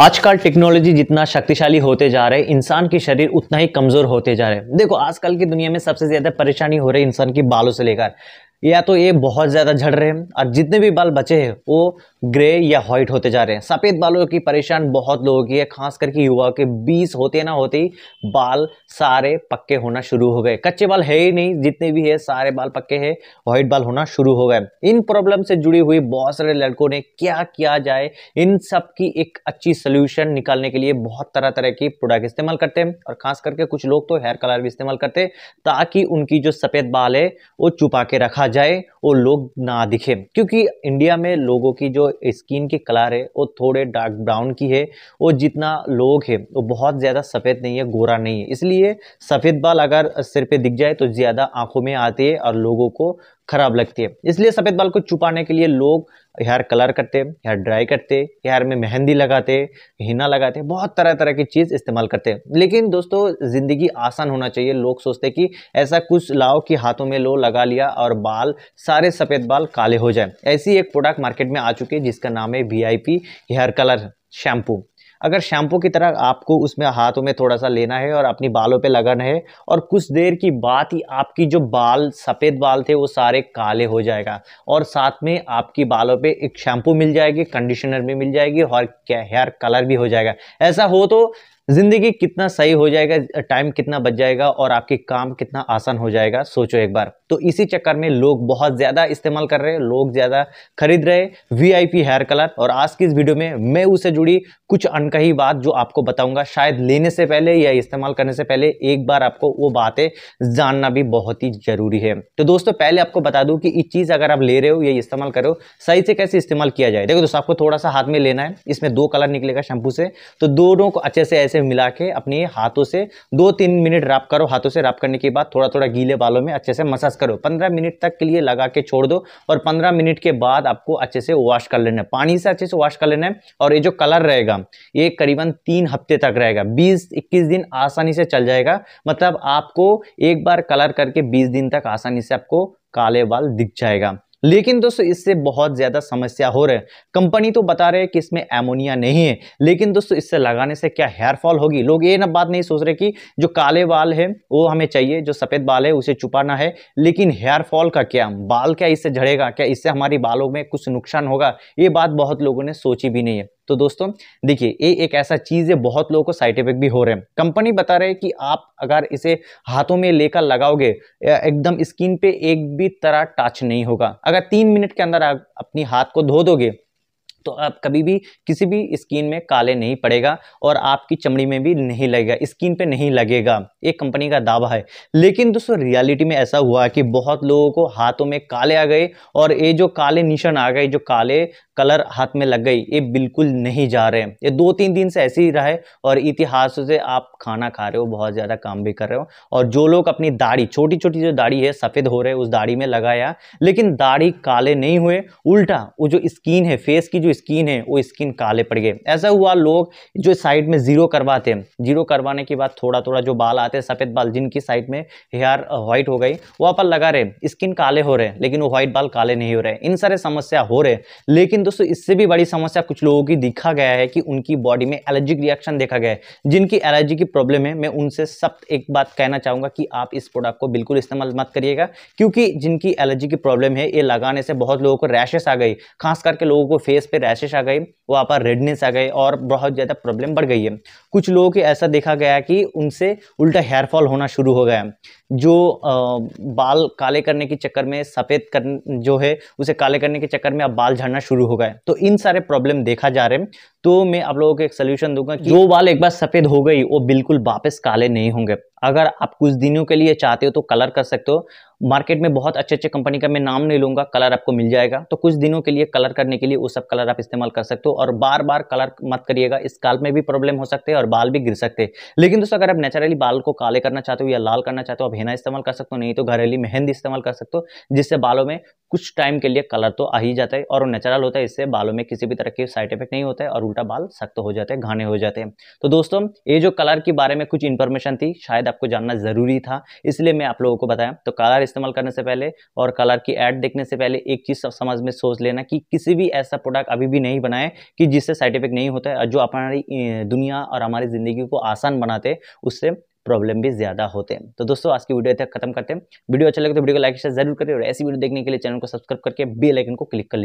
आजकल टेक्नोलॉजी जितना शक्तिशाली होते जा रहे इंसान की शरीर उतना ही कमज़ोर होते जा रहे देखो आजकल की दुनिया में सबसे ज़्यादा परेशानी हो रही इंसान की बालों से लेकर या तो ये बहुत ज़्यादा झड़ रहे हैं और जितने भी बाल बचे हैं वो ग्रे या व्हाइट होते जा रहे हैं सफ़ेद बालों की परेशान बहुत लोगों की है खास करके युवा के बीस होते ना होते ही बाल सारे पक्के होना शुरू हो गए कच्चे बाल है ही नहीं जितने भी है सारे बाल पक्के हैं वाइट बाल होना शुरू हो गए इन प्रॉब्लम से जुड़ी हुई बहुत सारे लड़कों ने क्या किया जाए इन सब की एक अच्छी सोल्यूशन निकालने के लिए बहुत तरह तरह की प्रोडक्ट इस्तेमाल करते हैं और खास करके कुछ लोग तो हेयर कलर भी इस्तेमाल करते हैं ताकि उनकी जो सफ़ेद बाल है वो चुपा के रखा जाए और लोग ना दिखे क्योंकि इंडिया में लोगों की जो स्किन की कलर है वो थोड़े डार्क ब्राउन की है और जितना लोग है वो बहुत ज़्यादा सफ़ेद नहीं है गोरा नहीं है इसलिए सफ़ेद बाल अगर सिर पे दिख जाए तो ज़्यादा आंखों में आते हैं और लोगों को खराब लगती है इसलिए सफ़ेद बाल को छुपाने के लिए लोग हेयर कलर करते हेयर ड्राई करते हेयर में मेहंदी लगाते हिना लगाते बहुत तरह तरह की चीज़ इस्तेमाल करते हैं लेकिन दोस्तों ज़िंदगी आसान होना चाहिए लोग सोचते कि ऐसा कुछ लाओ कि हाथों में लो लगा लिया और बाल सारे सफ़ेद बाल काले हो जाए ऐसी एक प्रोडक्ट मार्केट में आ चुके हैं जिसका नाम है वी हेयर कलर शैम्पू अगर शैम्पू की तरह आपको उसमें हाथों में थोड़ा सा लेना है और अपनी बालों पे लगाना है और कुछ देर की बात ही आपकी जो बाल सफ़ेद बाल थे वो सारे काले हो जाएगा और साथ में आपकी बालों पे एक शैम्पू मिल जाएगी कंडीशनर भी मिल जाएगी और हेयर कलर भी हो जाएगा ऐसा हो तो ज़िंदगी कितना सही हो जाएगा टाइम कितना बच जाएगा और आपके काम कितना आसान हो जाएगा सोचो एक बार तो इसी चक्कर में लोग बहुत ज़्यादा इस्तेमाल कर रहे हैं लोग ज़्यादा खरीद रहे वीआईपी हेयर कलर और आज की इस वीडियो में मैं उससे जुड़ी कुछ अनकही बात जो आपको बताऊंगा शायद लेने से पहले या इस्तेमाल करने से पहले एक बार आपको वो बातें जानना भी बहुत ही ज़रूरी है तो दोस्तों पहले आपको बता दूं कि ये चीज़ अगर आप ले रहे हो या इस्तेमाल कर रहे हो सही से कैसे इस्तेमाल किया जाए देखो दोस्तों आपको थोड़ा सा हाथ में लेना है इसमें दो कलर निकलेगा शैम्पू से तो दोनों को अच्छे से ऐसे से मिला के अपने हाथों से दो तीन मिनट रैप करो हाथों से रैप करने के बाद थोड़ा थोड़ा गीले बालों में अच्छे से मसाज करो पंद्रह मिनट तक के लिए लगा के छोड़ दो और पंद्रह मिनट के बाद आपको अच्छे से वॉश कर लेना है पानी से अच्छे से वॉश कर लेना है और ये जो कलर रहेगा ये करीबन तीन हफ्ते तक रहेगा बीस इक्कीस दिन आसानी से चल जाएगा मतलब आपको एक बार कलर करके बीस दिन तक आसानी से आपको काले बाल दिख जाएगा लेकिन दोस्तों इससे बहुत ज़्यादा समस्या हो रहे है कंपनी तो बता रहे हैं कि इसमें एमोनिया नहीं है लेकिन दोस्तों इससे लगाने से क्या हेयर फॉल होगी लोग ये ना बात नहीं सोच रहे कि जो काले बाल है वो हमें चाहिए जो सफ़ेद बाल है उसे छुपाना है लेकिन हेयर फॉल का क्या बाल क्या इससे झड़ेगा क्या इससे हमारी बालों में कुछ नुकसान होगा ये बात बहुत लोगों ने सोची भी नहीं है तो दोस्तों देखिए ये एक ऐसा चीज़ है बहुत लोगों को साइड इफेक्ट भी हो रहे हैं कंपनी बता रहे हैं कि आप अगर इसे हाथों में लेकर लगाओगे एकदम स्किन पे एक भी तरह टच नहीं होगा अगर तीन मिनट के अंदर आप अपनी हाथ को धो दोगे तो आप कभी भी किसी भी स्किन में काले नहीं पड़ेगा और आपकी चमड़ी में भी नहीं लगेगा स्किन पे नहीं लगेगा ये कंपनी का दावा है लेकिन दोस्तों रियलिटी में ऐसा हुआ कि बहुत लोगों को हाथों में काले आ गए और ये जो काले निशान आ गए जो काले कलर हाथ में लग गई ये बिल्कुल नहीं जा रहे हैं ये दो तीन दिन से ऐसे ही रहा है और इतिहास से आप खाना खा रहे हो बहुत ज़्यादा काम भी कर रहे हो और जो लोग अपनी दाढ़ी छोटी छोटी जो दाढ़ी है सफ़ेद हो रहे उस दाढ़ी में लगाया लेकिन दाढ़ी काले नहीं हुए उल्टा वो जो स्किन है फेस की जो स्किन है वो स्किन काले पड़ गए ऐसा हुआ लोग जो साइड में जीरो करवाते हैं जीरो करवाने के बाद थोड़ा थोड़ा जो बाल आते हैं सफ़ेद बाल जिनकी साइड में हेयर व्हाइट हो गई वहाँ पर लगा रहे स्किन काले हो रहे लेकिन वो व्हाइट बाल काले नहीं हो रहे इन सारे समस्या हो रहे लेकिन दोस्तों इससे भी बड़ी समस्या कुछ लोगों की दिखा गया है कि उनकी बॉडी में एलर्जिक रिएक्शन देखा गया है जिनकी एलर्जी की प्रॉब्लम है मैं उनसे सब एक बात कहना चाहूँगा कि आप इस प्रोडक्ट को बिल्कुल इस्तेमाल मत करिएगा क्योंकि जिनकी एलर्जी की प्रॉब्लम है ये लगाने से बहुत लोगों को रैशेस आ गई खास करके लोगों को फेस पे रैशेस आ गए वहाँ पर रेडनेस आ गए और बहुत ज़्यादा प्रॉब्लम बढ़ गई है कुछ लोगों के ऐसा देखा गया कि उनसे उल्टा हेयर फॉल होना शुरू हो गया जो आ, बाल काले करने के चक्कर में सफ़ेद कर जो है उसे काले करने के चक्कर में अब बाल झड़ना शुरू हो गए तो इन सारे प्रॉब्लम देखा जा रहे हैं तो मैं आप लोगों को एक सोल्यूशन दूंगा कि जो बाल एक बार सफ़ेद हो गई वो बिल्कुल वापस काले नहीं होंगे अगर आप कुछ दिनों के लिए चाहते हो तो कलर कर सकते हो मार्केट में बहुत अच्छे अच्छे कंपनी का मैं नाम नहीं लूंगा कलर आपको मिल जाएगा तो कुछ दिनों के लिए कलर करने के लिए वो सब कलर आप इस्तेमाल कर सकते हो और बार बार कलर मत करिएगा इस काल में भी प्रॉब्लम हो सकते हैं और बाल भी गिर सकते हैं लेकिन दोस्तों अगर आप नेचुरली बाल को काले करना चाहते हो या लाल करना चाहते हो आप हेना इस्तेमाल कर सकते हो नहीं तो घरेली मेहंदी इस्तेमाल कर सकते हो जिससे बालों में कुछ टाइम के लिए कलर तो आ ही जाता है और नेचुरल होता है इससे बालों में किसी भी तरह के साइड इफेक्ट नहीं होता है और उल्टा बाल सख्त हो जाते हैं घाने हो जाते हैं तो दोस्तों ये जो कलर के बारे में कुछ इन्फॉर्मेशन थी शायद आपको जानना ज़रूरी था इसलिए मैं आप लोगों को बताया तो कलर इस्तेमाल करने से पहले और कलर की एड देखने से पहले एक चीज़ समझ में सोच लेना कि किसी भी ऐसा प्रोडक्ट अभी भी नहीं बनाए कि जिससे साइड इफेक्ट नहीं होता है जो हमारी दुनिया और हमारी ज़िंदगी को आसान बनाते उससे प्रॉब्लम भी ज़्यादा होते हैं तो दोस्तों आज की वीडियो तक खत्म करते हैं वीडियो अच्छा लगे तो वीडियो को लाइक शेयर जरूर करें और ऐसी वीडियो देखने के लिए चैनल को सब्सक्राइब करके बेल आइकन को क्लिक कर लीजिए